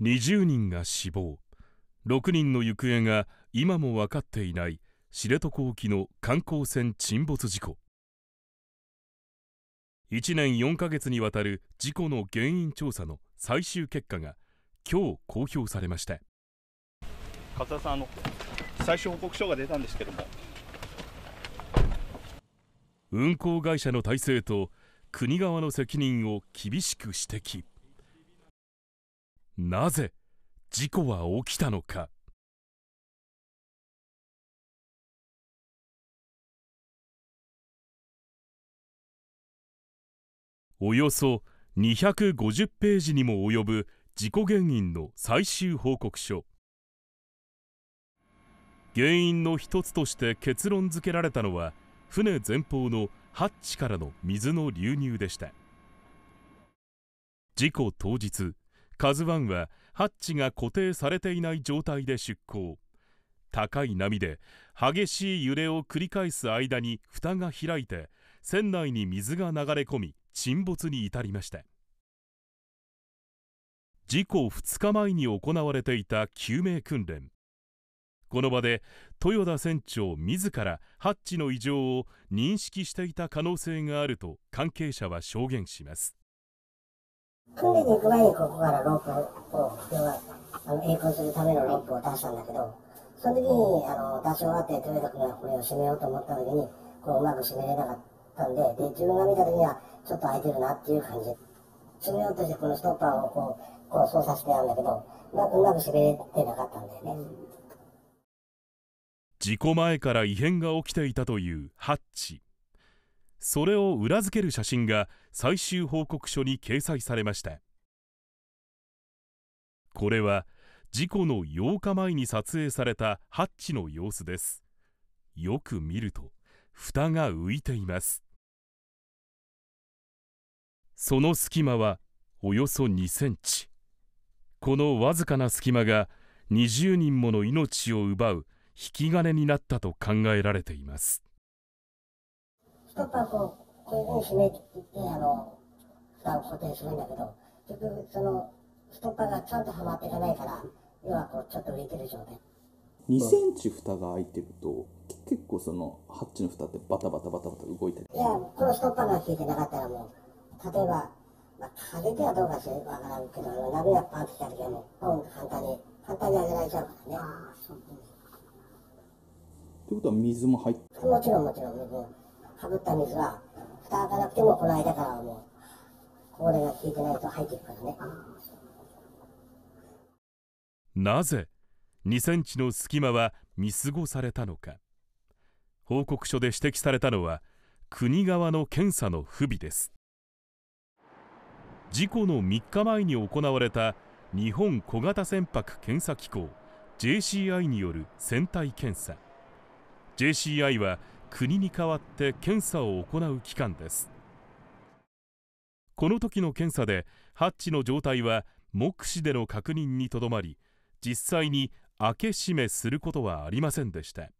20人が死亡6人の行方が今も分かっていない知床沖の観光船沈没事故1年4ヶ月にわたる事故の原因調査の最終結果が今日公表されました勝田さんあの最終報告書が出たんですけども運航会社の体制と国側の責任を厳しく指摘なぜ事故は起きたのかおよそ250ページにも及ぶ事故原因の最終報告書原因の一つとして結論付けられたのは船前方のハッチからの水の流入でした事故当日カズワンはハッチが固定されていない状態で出航高い波で激しい揺れを繰り返す間に蓋が開いて船内に水が流れ込み沈没に至りました事故2日前に行われていた救命訓練この場で豊田船長自らハッチの異常を認識していた可能性があると関係者は証言します訓練に行く前にここからロープを、要は、あの、栄光するためのロープを出したんだけど、その時に、あの、出し終わって、トヨタ君がこれを締めようと思った時に、こう、うまく締めれなかったんで、で、自分が見た時には、ちょっと空いてるなっていう感じ。締めようとして、このストッパーをこう、こう操作してたんだけど、うまく、うまく締めれてなかったんだよね。事故前から異変が起きていたというハッチ。それを裏付ける写真が最終報告書に掲載されましたこれは事故の8日前に撮影されたハッチの様子ですよく見ると蓋が浮いていますその隙間はおよそ2センチこのわずかな隙間が20人もの命を奪う引き金になったと考えられていますトップこう、こういうふうに締めて、あの、蓋を固定するんだけど、結局、その、ストッパーがちゃんとはまっていかないから、要はこう、ちょっと浮いてる状態。2センチ蓋が開いてると、結構その、ハッチの蓋ってバタバタバタバタ動いてり。いや、このストッパーが効いてなかったらもう、例えば、まあ、風ではどうかしわからんけど、波がパンってきた時はもう、簡単に、簡単に上げられちゃうからね。あということは水も入ってもちろんもちろん水もかぶった水は、蓋開かなくてもこの間からはもう、これが効いてないと入っていくからね。なぜ、2センチの隙間は見過ごされたのか。報告書で指摘されたのは、国側の検査の不備です。事故の3日前に行われた日本小型船舶検査機構 JCI による船体検査 JCI は国に代わって検査を行う機関ですこの時の検査でハッチの状態は目視での確認にとどまり実際に開け閉めすることはありませんでした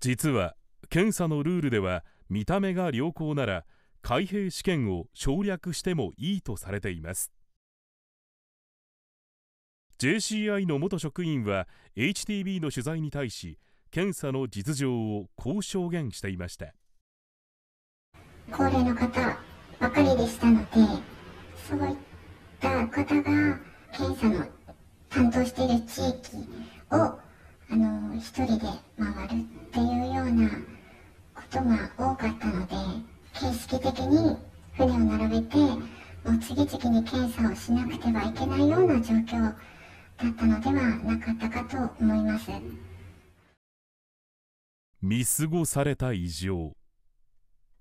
実は検査のルールでは見た目が良好なら開閉試験を省略してもいいとされています JCI の元職員は HTB の取材に対し検査の実情をこう証言していました高齢の方ばかりでしたのでそういった方が検査の担当している地域をあの一人で回るっていうようなことが多かったので形式的に船を並べてもう次々に検査をしなくてはいけないような状況だったのではなかったかと思います。見過ごされた異常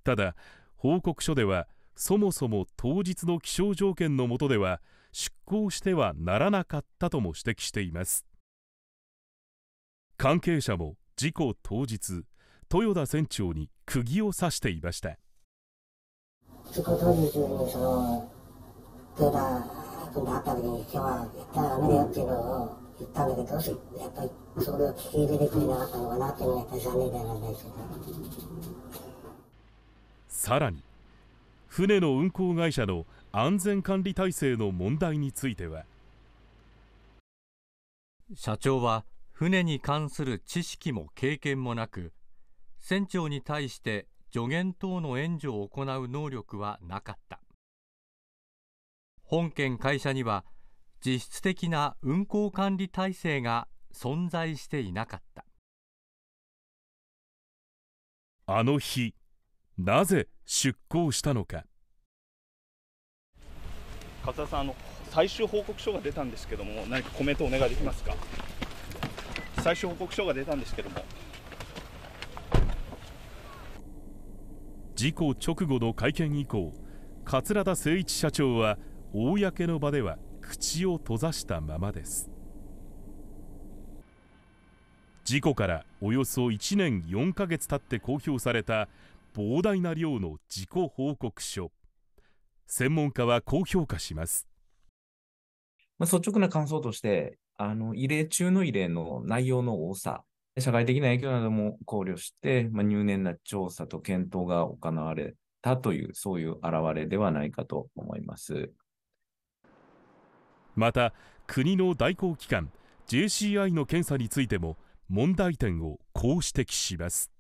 ただ報告書ではそもそも当日の気象条件の下では出航してはならなかったとも指摘しています関係者も事故当日豊田船長に釘を刺していました事故当日にそのった時に今日は行ったらダメだよっていうのを行ったんだけど、やっぱりそれを聞き入れなかったのかなっていうのがやっぱり残念ではないですさらに船の運航会社の安全管理体制の問題については社長は船に関する知識も経験もなく船長に対して助言等の援助を行う能力はなかった本件会社には実質的な運行管理体制が存在していなかったあの日なぜ出航したのか勝田さんあの最終報告書が出たんですけども何かコメントお願いできますか最終報告書が出たんですけども事故直後の会見以降桂田精一社長は公の場では口を閉ざしたままです事故からおよそ1年4ヶ月経って公表された膨大な量の事故報告書専門家はこう評価します、まあ、率直な感想としてあの異例中の異例の内容の多さ社会的な影響なども考慮して、まあ、入念な調査と検討が行われたという、そういう表れではないかと思います。また国の代行機関 JCI の検査についても問題点をこう指摘します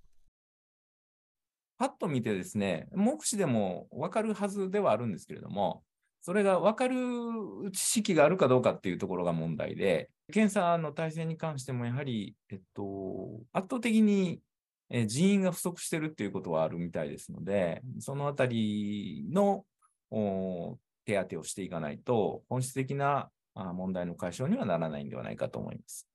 パッと見てですね目視でもわかるはずではあるんですけれどもそれがわかる知識があるかどうかっていうところが問題で検査の体制に関してもやはり、えっと、圧倒的に人員が不足してるっていうことはあるみたいですのでそのあたりの手当をしていかないと、本質的な問題の解消にはならないんではないかと思います。